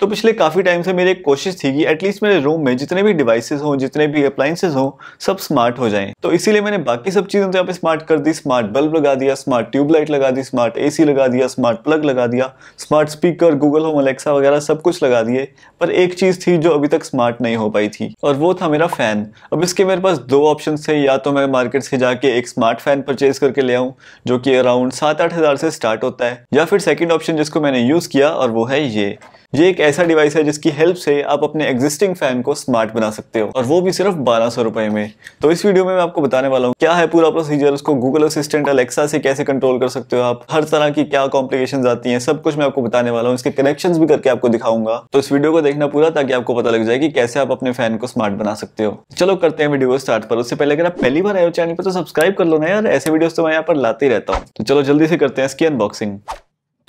तो पिछले काफ़ी टाइम से मेरी एक कोशिश थी कि एटलीस्ट मेरे रूम में जितने भी डिवाइसेस हों जितने भी अप्लाइंसेज हों सब स्मार्ट हो जाएं तो इसीलिए मैंने बाकी सब चीज़ें तो यहाँ पे स्मार्ट कर दी स्मार्ट बल्ब लगा दिया स्मार्ट ट्यूबलाइट लगा दी स्मार्ट ए लगा दिया स्मार्ट प्लग लगा दिया smart speaker Google home Alexa वगैरह सब कुछ लगा दिए पर एक चीज़ थी जो अभी तक स्मार्ट नहीं हो पाई थी और वो था मेरा फ़ैन अब इसके मेरे पास दो ऑप्शन थे या तो मैं मार्केट से जाके एक स्मार्ट फ़ैन परचेज करके ले आऊँ जो कि अराउंड सात आठ हज़ार से स्टार्ट होता है या फिर सेकेंड ऑप्शन जिसको मैंने यूज़ किया और वो है ये ये एक ऐसा डिवाइस है जिसकी हेल्प से आप अपने एग्जिस्टिंग फैन को स्मार्ट बना सकते हो और वो भी सिर्फ बारह सौ रुपए में तो इस वीडियो में मैं आपको बताने वाला हूँ क्या है पूरा प्रोसीजर उसको गूगल असिस्टेंट अलेक्सा से कैसे कंट्रोल कर सकते हो आप हर तरह की क्या कॉम्प्लिकेशन आती है सब कुछ मैं आपको बताने वाला हूँ इसके कनेक्शन भी करके आपको दिखाऊंगा तो इस वीडियो को देखना पूरा ताकि आपको पता लग जाए कि कैसे आप अपने फैन को स्मार्ट बना सकते हो चलो करते हैं वीडियो स्टार्ट पर उससे पहले अगर आप पहली बार आए हो चैनल पर तो सब्सक्राइब कर लो ना यार ऐसे वीडियो तो मैं यहाँ पर लाते रहता हूँ तो चलो जल्दी से करते हैं इसकी अनबॉक्सिंग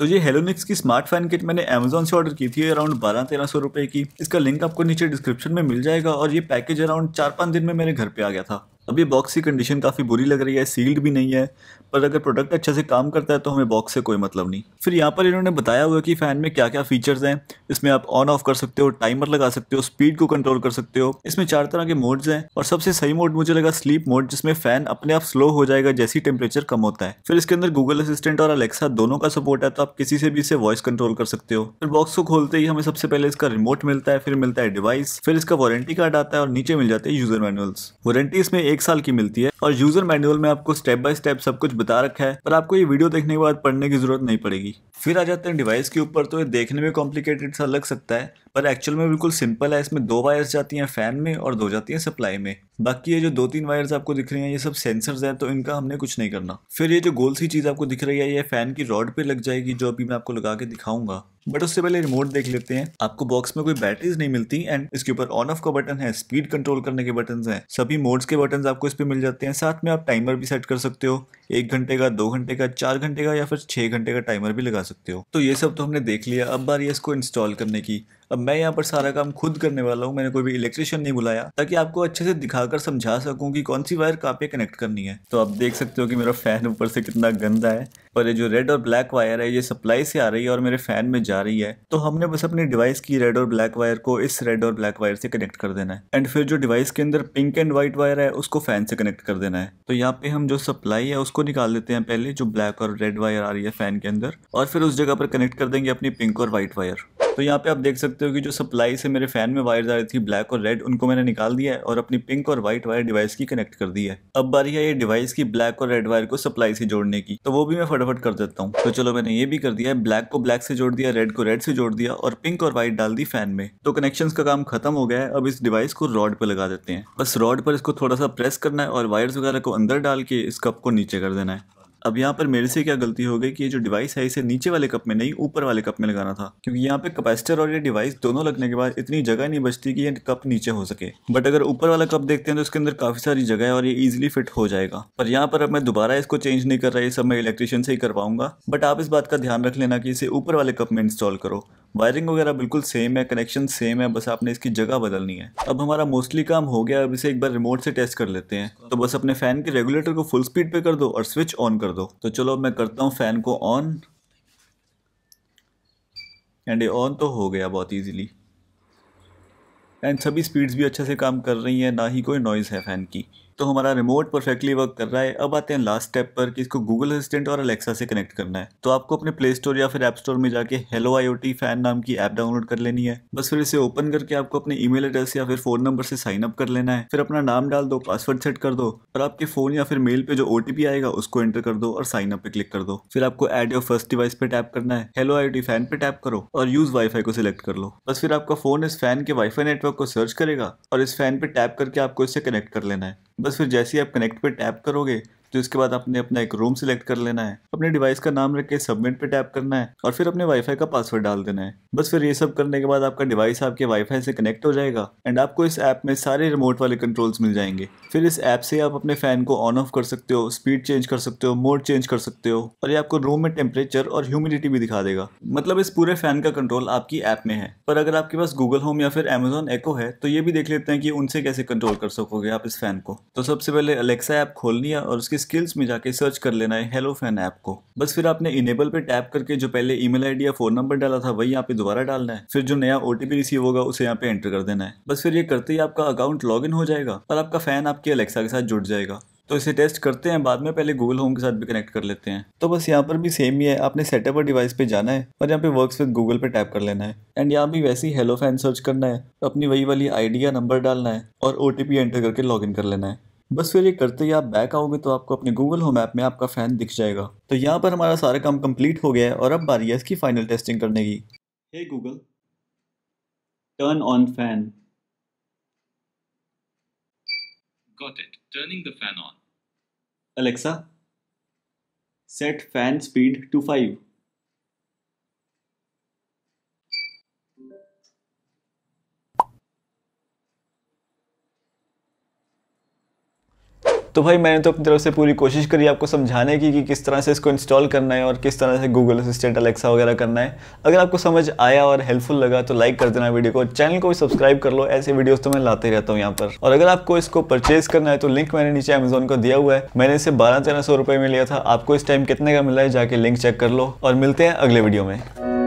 तो ये हेलोनिक्स की स्मार्ट फैन किट मैंने अमेजोन से ऑर्डर की थी अराउंड बारह तेरह सौ रुपये की इसका लिंक आपको नीचे डिस्क्रिप्शन में मिल जाएगा और ये पैकेज अराउंड चार पाँच दिन में मेरे घर पे आ गया था अब ये बॉक्स की कंडीशन काफ़ी बुरी लग रही है सील्ड भी नहीं है पर अगर प्रोडक्ट अच्छे से काम करता है तो हमें बॉक्स से कोई मतलब नहीं फिर यहाँ पर इन्होंने बताया हुआ कि फ़ैन में क्या क्या फीचर्स हैं इसमें आप ऑन ऑफ कर सकते हो टाइमर लगा सकते हो स्पीड को कंट्रोल कर सकते हो इसमें चार तरह के मोड्स हैं और सबसे सही मोड मुझे लगा स्लीप मोड जिसमें फ़ैन अपने आप स्लो हो जाएगा जैसे ही टेम्परेचर कम होता है फिर इसके अंदर गूगल असिस्टेंट और अलेक्सा दोनों का सपोर्ट है तो आप किसी से भी इसे वॉइस कंट्रोल कर सकते हो फिर बॉक्स को खोलते ही हमें सबसे पहले इसका रिमोट मिलता है फिर मिलता है डिवाइस फिर इसका वारंटी कार्ड आता है और नीचे मिल जाते हैं यूजर मैनुअल्स वारंटी इसमें एक एक साल की मिलती है और यूजर मैनुअल में आपको स्टेप बाय स्टेप सब कुछ बता रखा है पर आपको ये वीडियो देखने के बाद पढ़ने की जरूरत नहीं पड़ेगी फिर आ जाते हैं डिवाइस के ऊपर तो ये देखने में कॉम्प्लिकेटेड सा लग सकता है पर एक्चुअल में बिल्कुल सिंपल है इसमें दो वायर्स जाती हैं फैन में और दो जाती हैं सप्लाई में बाकी ये जो दो तीन वायर्स आपको दिख रही हैं ये सब सेंसर्स हैं तो इनका हमने कुछ नहीं करना फिर ये जो गोल सी चीज़ आपको दिख रही है ये फैन की रॉड पे लग जाएगी जो अभी मैं आपको लगा के दिखाऊंगा बट उससे पहले रिमोट देख लेते हैं आपको बॉक्स में कोई बैटरीज नहीं मिलती एंड इसके ऊपर ऑन ऑफ का बटन है स्पीड कंट्रोल करने के बटन है सभी मोड्स के बटन आपको इस पर मिल जाते हैं साथ में आप टाइमर भी सेट कर सकते हो एक घंटे का दो घंटे का चार घंटे का या फिर छह घंटे का टाइमर भी लगा सकते हो तो ये सब तो हमने देख लिया अब बार ये इसको इंस्टॉल करने की अब मैं यहाँ पर सारा काम खुद करने वाला हूँ मैंने कोई भी इलेक्ट्रिशियन नहीं बुलाया ताकि आपको अच्छे से दिखाकर समझा सकूँ कि कौन सी वायर कहाँ पे कनेक्ट करनी है तो आप देख सकते हो कि मेरा फैन ऊपर से कितना गंदा है पर ये जो रेड और ब्लैक वायर है ये सप्लाई से आ रही है और मेरे फैन में जा रही है तो हमने बस अपने डिवाइस की रेड और ब्लैक वायर को इस रेड और ब्लैक वायर से कनेक्ट कर देना है एंड फिर जो डिवाइस के अंदर पिंक एंड व्हाइट वायर है उसको फैन से कनेक्ट कर देना है तो यहाँ पे हम जो सप्लाई है उसको निकाल देते हैं पहले जो ब्लैक और रेड वायर आ रही है फैन के अंदर और फिर उस जगह पर कनेक्ट कर देंगे अपनी पिंक और व्हाइट वायर तो यहाँ पे आप देख सकते सकते हो कि जो सप्लाई से मेरे फ़ैन में वायर आ रही थी ब्लैक और रेड उनको मैंने निकाल दिया है और अपनी पिंक और व्हाइट वायर डिवाइस की कनेक्ट कर दी है अब बारी है ये डिवाइस की ब्लैक और रेड वायर को सप्लाई से जोड़ने की तो वो भी मैं फटाफट कर देता हूँ तो चलो मैंने ये भी कर दिया है ब्लैक को ब्लैक से जोड़ दिया रेड को रेड से जोड़ दिया और पिंक और व्हाइट डाल दी फैन में तो कनेक्शन का काम खत्म हो गया है अब इस डिवाइस को रॉड पर लगा देते हैं बस रॉड पर इसको थोड़ा सा प्रेस करना है और वायर्स वगैरह को अंदर डाल के इस कप को नीचे कर देना है अब यहाँ पर मेरे से क्या गलती हो गई कि ये जो डिवाइस है इसे नीचे वाले कप में नहीं ऊपर वाले कप में लगाना था क्योंकि यहाँ पे कैपेसिटर और ये डिवाइस दोनों लगने के बाद इतनी जगह नहीं बचती कि ये कप नीचे हो सके बट अगर ऊपर वाला कप देखते हैं तो इसके अंदर काफी सारी जगह है और ये इजिली फिट हो जाएगा पर यहाँ पर अब मैं दोबारा इसको चेंज नहीं कर रहा ये सब मैं इलेक्ट्रिशियन से ही करवाऊंगा बट आप इस बात का ध्यान रख लेना की इसे ऊपर वाले कप में इंस्टॉल करो वायरिंग वगैरह बिल्कुल सेम है कनेक्शन सेम है बस आपने इसकी जगह बदलनी है अब हमारा मोस्टली काम हो गया अब इसे एक बार रिमोट से टेस्ट कर लेते हैं तो बस अपने फ़ैन के रेगुलेटर को फुल स्पीड पे कर दो और स्विच ऑन कर दो तो चलो मैं करता हूँ फ़ैन को ऑन एंड ऑन तो हो गया बहुत ईजिली एंड सभी स्पीड्स भी अच्छे से काम कर रही हैं ना ही कोई नॉइज़ है फ़ैन की तो हमारा रिमोट परफेक्टली वर्क कर रहा है अब आते हैं लास्ट स्टेप पर कि इसको गूगल असिस्टेंट और अलेक्सा से कनेक्ट करना है तो आपको अपने प्ले स्टोर या फिर ऐप स्टोर में जाके हेलो आईओटी फैन नाम की ऐप डाउनलोड कर लेनी है बस फिर इसे ओपन करके आपको अपने ईमेल एड्रेस या फिर फोन नंबर से साइन अप कर लेना है फिर अपना नाम डाल दो पासवर्ड सेट कर दो और आपके फोन या फिर मेल पे जो ओटीपी आएगा उसको एंटर कर दो और साइन अप पे क्लिक कर दो फिर आपको एड योर फर्स्ट डिवाइस पे टैप करना है हेलो आईओटी फैन पे टैप करो और यूज वाईफाई को सिलेक्ट कर लो बस फिर आपका फोन इस फैन के वाईफाई नेटवर्क को सर्च करेगा और इस फैन पे टैप करके आपको इससे कनेक्ट कर लेना है बस फिर जैसे ही आप कनेक्ट पे टैप करोगे तो इसके बाद आपने अपना एक रूम सिलेक्ट कर लेना है अपने डिवाइस का नाम रख के सबमिट पे टैप करना है और फिर अपने वाईफाई का पासवर्ड डाल देना है बस फिर ये सब करने के बाद आपका डिवाइस आपके वाईफाई से कनेक्ट हो जाएगा एंड आपको इस ऐप में सारे रिमोट वाले कंट्रोल्स मिल जाएंगे फिर इस ऐप से आप अपने फैन को ऑन ऑफ कर सकते हो स्पीड चेंज कर सकते हो मोड चेंज कर सकते हो और ये आपको रूम में टेम्परेचर और ह्यूमिडिटी भी दिखा देगा मतलब इस पूरे फैन का कंट्रोल आपकी ऐप में है पर अगर आपके पास गूगल होम या फिर अमेजोन एको है तो ये भी देख लेते हैं कि उनसे कैसे कंट्रोल कर सकोगे आप इस फैन को तो सबसे पहले अलेक्सा ऐप खोलनी है और उसकी स्किल्स में जाके सर्च कर लेना है हेलो फैन ऐप को बस फिर आपने इनेबल पे टैप करके जो पहले ईमेल आईडी या फोन नंबर डाला था वही यहाँ पे दोबारा डालना है फिर जो नया ओटीपी रिसीव होगा उसे यहाँ पे एंटर कर देना है बस फिर ये करते ही आपका अकाउंट लॉग हो जाएगा और आपका फैन आपके अलेक्सा के साथ जुड़ जाएगा तो इसे टेस्ट करते हैं बाद में पहले गूगल होम के साथ भी कनेक्ट कर लेते हैं तो बस यहाँ पर भी सेम ही है आपने सेटअप और डिवाइस पे जाना है और यहाँ पे वर्क्स विद गूगल पे टैप कर लेना है एंड यहाँ भी वैसे ही हेलो फैन सर्च करना है तो अपनी वही वाली आईडी या नंबर डालना है और ओ एंटर करके लॉग कर लेना है बस फिर ये करते ही आप बैक आओगे तो आपको अपने गूगल होम ऐप में आपका फ़ैन दिख जाएगा तो यहाँ पर हमारा सारा काम कंप्लीट हो गया है और अब बारी है इसकी फाइनल टेस्टिंग करने की hey Google turn on fan Got it. Turning the fan on. Alexa, set fan speed to five तो भाई मैंने तो अपनी तरफ से पूरी कोशिश करी आपको समझाने की कि किस तरह से इसको इंस्टॉल करना है और किस तरह से गूगल असिस्टेंट अलेक्सा वगैरह करना है अगर आपको समझ आया और हेल्पफुल लगा तो लाइक कर देना वीडियो को चैनल को भी सब्सक्राइब कर लो ऐसे वीडियोज तो मैं लाते रहता हूँ यहाँ पर और अगर आपको इसको परचेज करना है तो लिंक मैंने नीचे अमेजोन को दिया हुआ है मैंने इसे बारह तेरह सौ रुपये में लिया था आपको इस टाइम कितने का मिला है जाके लिंक चेक कर लो और मिलते हैं अगले वीडियो में